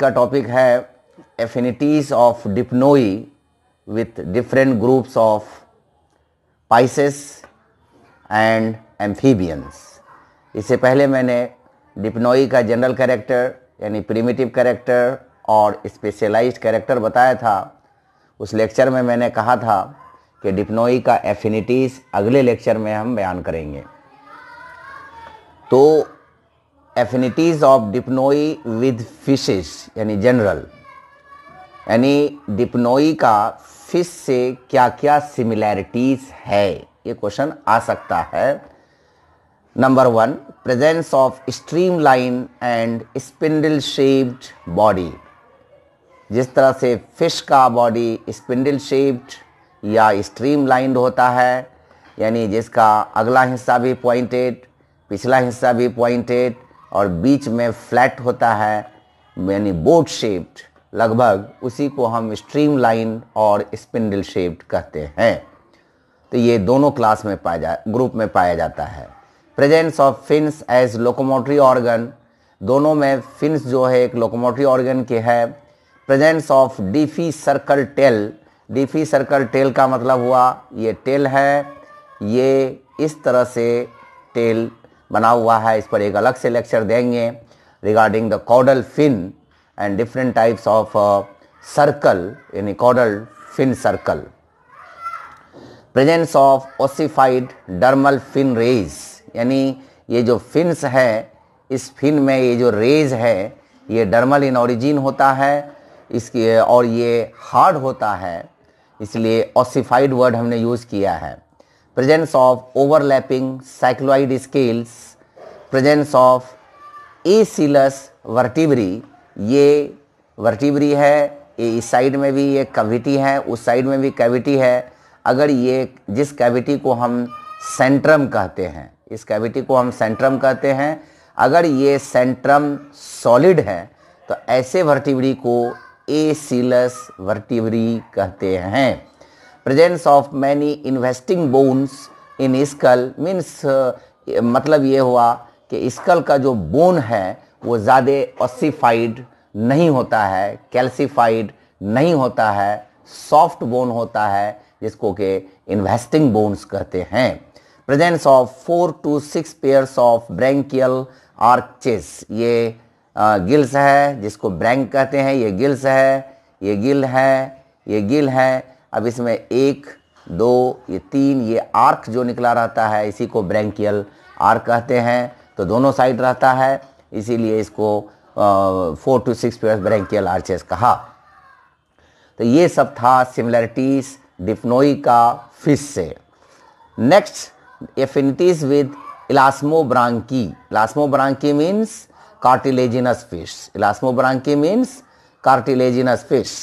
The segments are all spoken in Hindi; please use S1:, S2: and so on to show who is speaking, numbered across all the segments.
S1: का टॉपिक है affinities of dipnoi with different groups of pisces and amphibians इससे पहले मैंने डिप्नोई का जनरल कैरेक्टर यानी प्रिमिटिव कैरेक्टर और स्पेशलाइज्ड कैरेक्टर बताया था उस लेक्चर में मैंने कहा था कि डिप्नोई का एफिनिटीज़ अगले लेक्चर में हम बयान करेंगे तो affinities of dipnoi with fishes यानी जनरल यानी डिप्नोई का फिश से क्या क्या सिमिलैरिटीज है ये क्वेश्चन आ सकता है number one presence of streamline and spindle shaped body जिस तरह से फिश का बॉडी स्पिंडल शेप्ड या स्ट्रीम लाइंड होता है यानी जिसका अगला हिस्सा भी पॉइंटेड पिछला हिस्सा भी पॉइंटेड और बीच में फ्लैट होता है यानी बोट शेप्ड लगभग उसी को हम स्ट्रीम लाइन और स्पिंडल शेप्ड कहते हैं तो ये दोनों क्लास में पाया जा ग्रुप में पाया जाता है presence of fins as locomotory organ दोनों में फिन्स जो है एक लोकोमोटरी ऑर्गन के है presence of diphycercal tail diphycercal tail का मतलब हुआ ये टेल है ये इस तरह से टेल बना हुआ है इस पर एक अलग से लेक्चर देंगे regarding the caudal fin and different types of cercal यानी caudal fin cercal presence of ossified dermal fin rays यानी ये जो फिन्स है इस फिन में ये जो रेज है ये डर्मल इन ऑरिजिन होता है इसकी और ये हार्ड होता है इसलिए ऑसिफाइड वर्ड हमने यूज़ किया है presence of overlapping cycloid scales, presence of coelous vertebrae, ये वर्टिब्री है ये इस साइड में भी ये कैविटी है उस साइड में भी कैविटी है अगर ये जिस कैविटी को हम सेंट्रम कहते हैं इस कैविटी को हम सेंट्रम कहते हैं अगर ये सेंट्रम सॉलिड है तो ऐसे वर्टिवरी को ए सीलस वर्टिवरी कहते हैं presence of many investing bones in skull means मतलब ये हुआ कि स्कल का जो बोन है वो ज़्यादा ऑसीफाइड नहीं होता है कैल्सीफाइड नहीं होता है सॉफ्ट बोन होता है जिसको के इन्वेस्टिंग बोन्स कहते हैं presence of four to six pairs of branchial arches ये गिल्स uh, है जिसको ब्रैंक कहते हैं ये गिल्स है ये गिल है ये गिल है अब इसमें एक दो ये तीन ये आर्क जो निकला रहता है इसी को ब्रैंकियल आर्क कहते हैं तो दोनों साइड रहता है इसीलिए इसको four to six pair branchial arches कहा तो ये सब था सिमिलरिटीज डिफनोई का फिश से next affinities with elasmo Elasmobranchii means cartilaginous fish Elasmobranchii means cartilaginous fish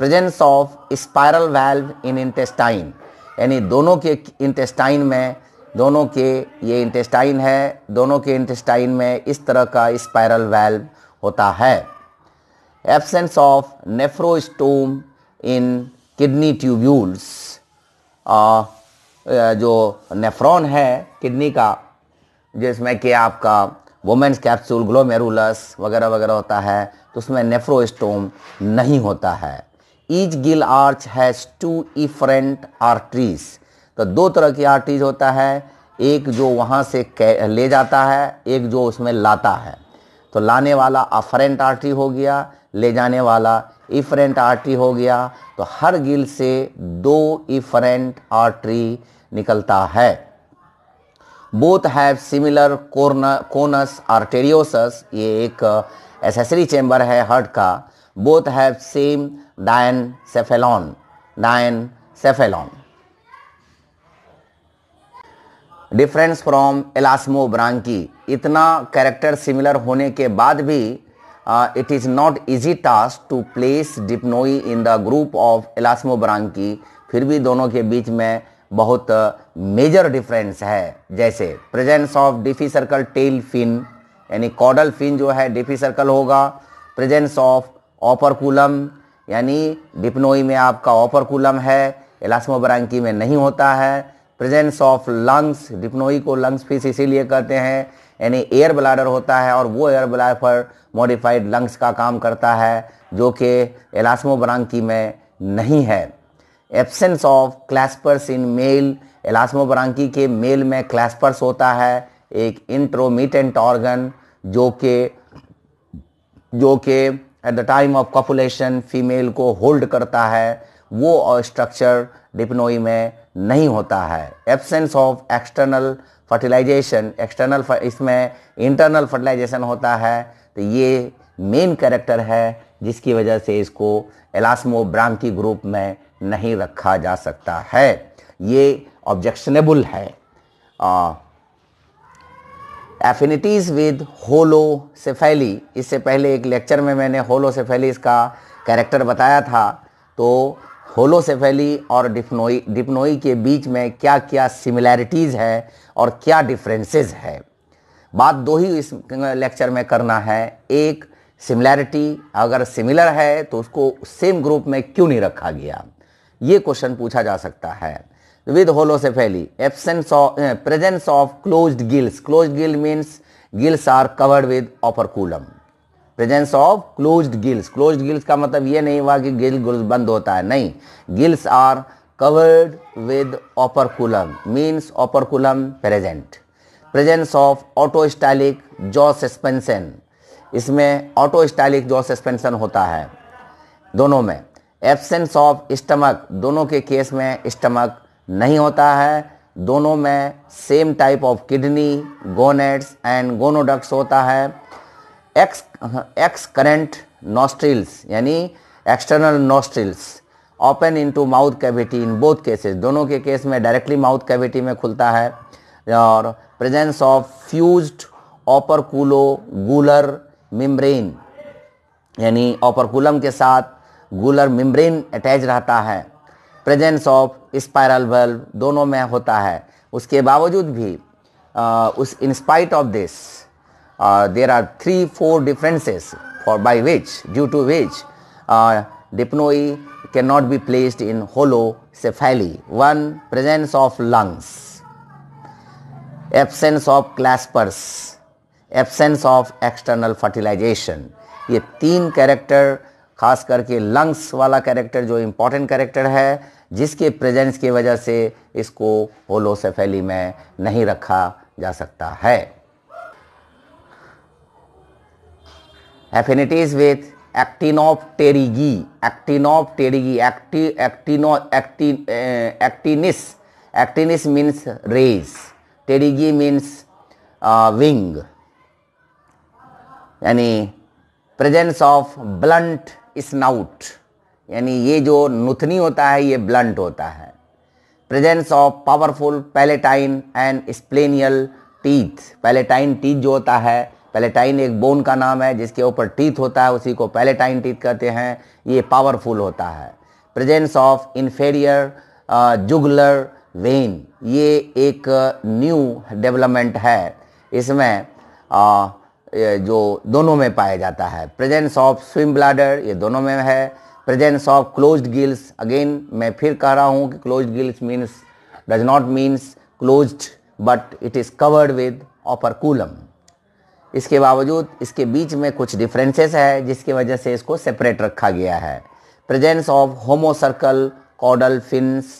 S1: presence of spiral valve in intestine यानी दोनों के इंटेस्टाइन में दोनों के ये इंटेस्टाइन है दोनों के इंटेस्टाइन में इस तरह का स्पायरल वैल्व होता है absence of nephrostome in kidney tubules जो नेफ्रॉन है किडनी का जिसमें कि आपका वुमेंस कैप्सूल ग्लोमेरुलस वगैरह वगैरह होता है तो उसमें नेफ्रोस्टोम नहीं होता है each gill arch has two efferent arteries तो दो तरह की आर्टरीज होता है एक जो वहाँ से ले जाता है एक जो उसमें लाता है तो लाने वाला अफरेंट आर्टरी हो गया ले जाने वाला इफरेंट आर्टरी हो गया तो हर गिल से दो इफरेंट आर्टरी निकलता है both have similar conus arteriosus ये एक एसेसरी चैम्बर है हार्ट का both have same diencephalon diencephalon difference from branchii इतना कैरेक्टर सिमिलर होने के बाद भी it is not easy task to place Dipnoi in the group of branchii फिर भी दोनों के बीच में बहुत मेजर डिफरेंस है जैसे presence of diphycercal tail fin यानी कॉडल फिन जो है डिफी सर्कल होगा प्रेजेंस ऑफ ऑपरकुलम यानी डिप्नोई में आपका ऑपरकुलम है एलास्मोब्रांकी में नहीं होता है प्रेजेंस ऑफ लंग्स डिप्नोई को लंग्स फिश इसीलिए कहते हैं यानी एयर ब्लाडर होता है और वो एयर ब्लाडर पर मॉडिफाइड लंग्स का काम करता है जो कि एलास्मोब्रांकी में नहीं है absence of claspers in male Elasmobranchii के मेल में क्लैस्पर्स होता है एक इंट्रोमीटेंट ऑर्गन जो के जो के at the time of copulation female को होल्ड करता है वो स्ट्रक्चर डिप्नोई में नहीं होता है absence of external fertilization external इसमें इंटरनल फर्टिलाइजेशन होता है तो ये मेन कैरेक्टर है जिसकी वजह से इसको एलास्मो ब्रांकी ग्रुप में नहीं रखा जा सकता है ये ऑब्जेक्शनेबल है आ, एफिनिटीज़ विद होलोसेफेली इससे पहले एक लेक्चर में मैंने होलोसेफेली इसका कैरेक्टर बताया था तो होलोसेफेली और डिप्नोई डिप्नोई के बीच में क्या क्या सिमिलैरिटीज़ है और क्या डिफरेंसेस है बात दो ही इस लेक्चर में करना है एक सिमिलैरिटी अगर सिमिलर है तो उसको सेम ग्रुप में क्यों नहीं रखा गया ये क्वेश्चन पूछा जा सकता है with Holocephali absence of presence of close gills close gill means gills are covered with operculum presence of close gills close gills का मतलब यह नहीं हुआ कि गिल गुल्स बंद होता है नहीं gills are covered with operculum means operculum present presence of autostylic जो सस्पेंशन इसमें ऑटो स्टाइलिक जो सस्पेंशन होता है दोनों में एबसेंस ऑफ स्टमक दोनों के केस में स्टमक नहीं होता है दोनों में same type of kidney gonads and gonoducts होता है एक्स एक्स करेंट नोस्ट्रिल्स यानी external nostrils open to mouth cavity in both cases दोनों के केस में डायरेक्टली माउथ कैविटी में खुलता है और प्रेजेंस ऑफ फ्यूज्ड ओपरकुलो गुलर मिम्ब्रेन यानी ओपरकुलम के साथ गुलर मिम्ब्रेन अटैच रहता है प्रेजेंस ऑफ स्पायरल बल्ब दोनों में होता है उसके बावजूद भी आ, उस in spite of this there are three four differences for by which due to which Dipnoi can not be placed in Holocephali one presence of lungs absence of claspers absence of external fertilization ये तीन कैरेक्टर खास करके लंग्स वाला कैरेक्टर जो इम्पोर्टेंट कैरेक्टर है जिसके प्रेजेंस की वजह से इसको होलोसेफेली में नहीं रखा जा सकता है affinities with Actinopterygii Actinopterygii acti actino acti actinis actinis means rays pterygii means wing यानी प्रेजेंस ऑफ ब्लंट स्नाउट यानी ये जो नुथनी होता है ये ब्लंट होता है presence of powerful palatine and splenial teeth palatine teeth जो होता है पैलेटाइन एक बोन का नाम है जिसके ऊपर टीथ होता है उसी को पैलेटाइन टीथ कहते हैं ये पावरफुल होता है presence of inferior jugular vein ये एक न्यू uh, डेवलपमेंट है इसमें uh, जो दोनों में पाया जाता है प्रेजेंस ऑफ स्विम ब्लाडर ये दोनों में है presence of closed gills again मैं फिर कह रहा हूँ कि closed gills means does not means closed but it is covered with operculum इसके बावजूद इसके बीच में कुछ डिफरेंसेस है जिसकी वजह से इसको सेपरेट रखा गया है presence of homocercal caudal fins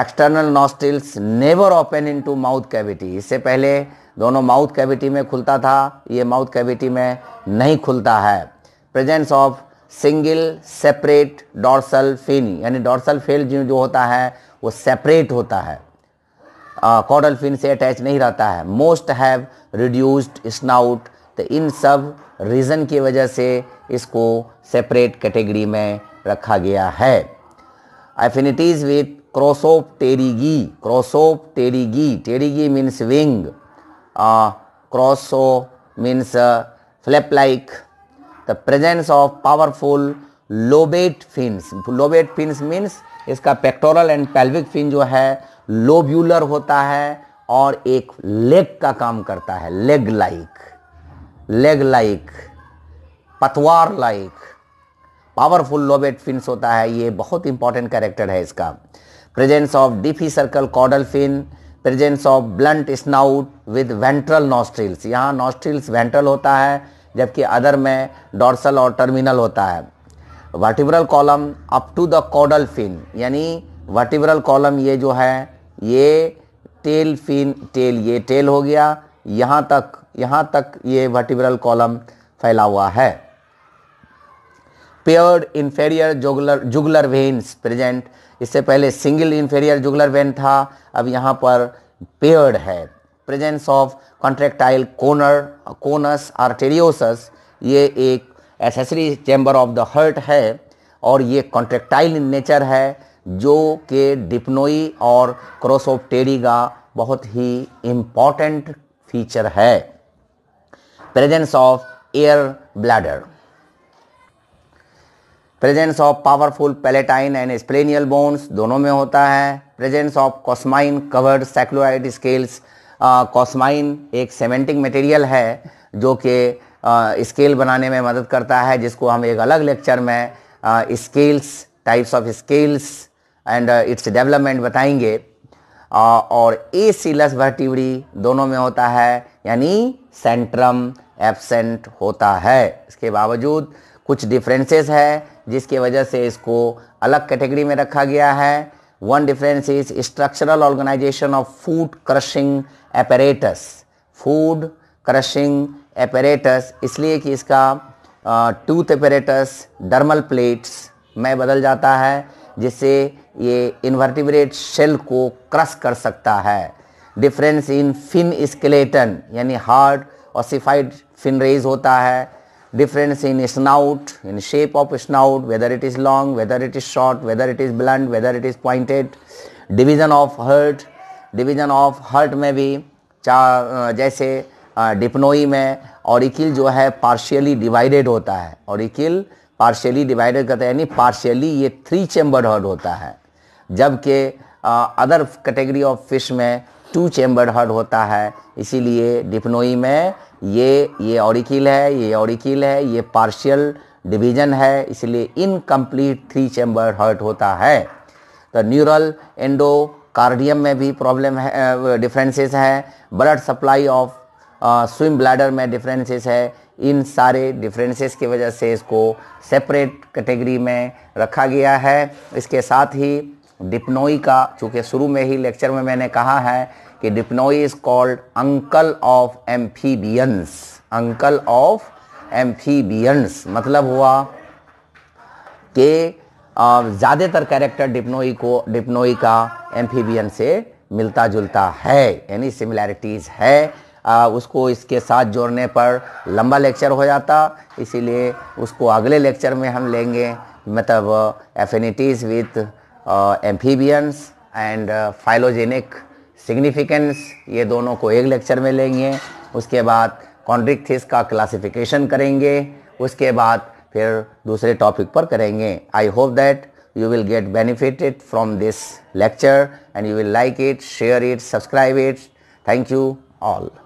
S1: external nostrils never open into mouth cavity इससे पहले दोनों माउथ कैविटी में खुलता था ये माउथ कैविटी में नहीं खुलता है presence of single separate dorsal fin यानी डॉर्सल फेल जो होता है वो सेपरेट होता है कॉडल फिन से अटैच नहीं रहता है मोस्ट हैव रिड्यूस्ड स्नाउट तो इन सब रीज़न की वजह से इसको सेपरेट कैटेगरी में रखा गया है affinities with Crossopterygii Crossopterygii pterygii means wing cross so means uh, flap like the presence of powerful lobate fins lobate fins means इसका पेक्टोरल एंड पेल्विक फिन जो है लोब्यूलर होता है और एक लेग का काम करता है लेग लाइक लेग लाइक पतवार लाइक पावरफुल लोबेट फिन्स होता है ये बहुत इंपॉर्टेंट कैरेक्टर है इसका presence of diphycercal caudal fin presence of blunt snout with ventral nostrils यहाँ नॉस्ट्रिल्स वेंट्रल होता है जबकि अदर में डॉर्सल और टर्मिनल होता है vertebral column up to the caudal fin यानी वर्टिब्रल कॉलम ये जो है ये टेल फिन टेल ये टेल हो गया यहाँ तक यहाँ तक ये वर्टिब्रल कॉलम फैला हुआ है paired inferior jugular jugular veins present इससे पहले सिंगल इन्फेरियर जुगलर वेन था अब यहाँ पर पेयर्ड है presence of contractile conus conus arteriosus ये एक accessory chamber of the heart है और ये कॉन्ट्रेक्टाइल इन नेचर है जो के डिप्नोई और टेरी का बहुत ही इम्पॉर्टेंट फीचर है presence of air bladder presence of powerful palatine and splenial bones दोनों में होता है presence of cosmine covered cycloid scales cosmine एक सेमेंटिक मटेरियल है जो कि स्केल बनाने में मदद करता है जिसको हम एक अलग लेक्चर में scales types of scales and its development बताएंगे uh, और ए सीलस वर्टिवरी दोनों में होता है यानी सेंट्रम एबसेंट होता है इसके बावजूद कुछ डिफरेंसेस है जिसकी वजह से इसको अलग कैटेगरी में रखा गया है one difference is structural organization of food crushing apparatus food crushing apparatus इसलिए कि इसका टूथ एपरेटस डर्मल प्लेट्स में बदल जाता है जिससे ये इन्वर्टिब्रेट शेल को क्रश कर सकता है डिफरेंस इन फिन स्केलेटन यानी हार्ड ऑसिफाइड फिन रेज होता है difference in snout, in shape of snout, whether it is long, whether it is short, whether it is blunt, whether it is pointed, division of hurt, division of heart में भी जैसे डिपनोई में ऑरिकिल जो है पार्शियली डिवाइडेड होता है ऑरिकिल पार्शियली डिवाइडेड करता है यानी पार्शियली ये थ्री चेम्बर्ड हर्ड होता है जबकि अदर कैटेगरी ऑफ फिश में टू चेम्बर्ड हर्ड होता है इसीलिए डिपनोई में ये ये ऑरिकिल है ये ऑरिकिल है ये पार्शियल डिवीजन है इसलिए इनकम्प्लीट थ्री चैम्बर हर्ट होता है तो न्यूरल एंडोकार्डियम में भी प्रॉब्लम है डिफरेंसेस है blood supply of swim bladder में डिफरेंसेस है इन सारे डिफरेंसेस की वजह से इसको सेपरेट कैटेगरी में रखा गया है इसके साथ ही डिप्नोई का चूँकि शुरू में ही लेक्चर में मैंने कहा है कि Dipnoi is called uncle of amphibians uncle of amphibians मतलब हुआ कि ज़्यादातर कैरेक्टर डिप्नोई को डिप्नोई का एम्फीबियन से मिलता जुलता है यानी सिमिलैरिटीज़ है आ, उसको इसके साथ जोड़ने पर लंबा लेक्चर हो जाता इसीलिए उसको अगले लेक्चर में हम लेंगे मतलब affinities with amphibians and phylogenetic significance ये दोनों को एक लेक्चर में लेंगे उसके बाद कॉन्ड्रिक्थिस का क्लासिफिकेशन करेंगे उसके बाद फिर दूसरे टॉपिक पर करेंगे I hope that you will get benefited from this lecture and you will like it share it subscribe it thank you all